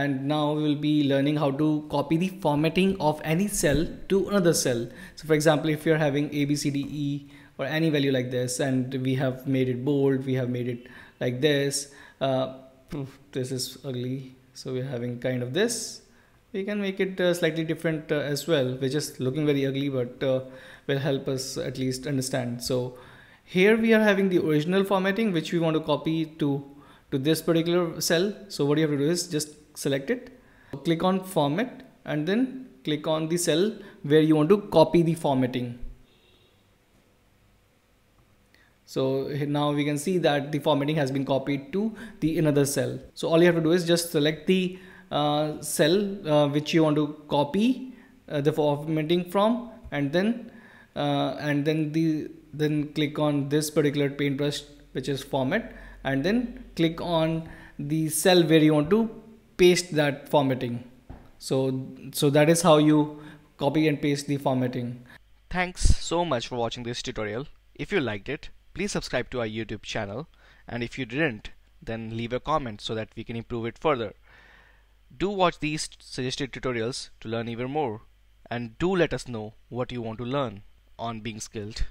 and now we will be learning how to copy the formatting of any cell to another cell so for example if you're having ABCDE or any value like this and we have made it bold we have made it like this uh, this is ugly so we're having kind of this we can make it uh, slightly different uh, as well we're just looking very ugly but uh, will help us at least understand so here we are having the original formatting which we want to copy to to this particular cell so what you have to do is just select it click on format and then click on the cell where you want to copy the formatting so now we can see that the formatting has been copied to the another cell so all you have to do is just select the uh, cell uh, which you want to copy uh, the formatting from and then uh, and then the then click on this particular paintbrush which is format and then click on the cell where you want to paste that formatting. So, so that is how you copy and paste the formatting. Thanks so much for watching this tutorial. If you liked it, please subscribe to our YouTube channel. And if you didn't, then leave a comment so that we can improve it further. Do watch these suggested tutorials to learn even more. And do let us know what you want to learn on being skilled.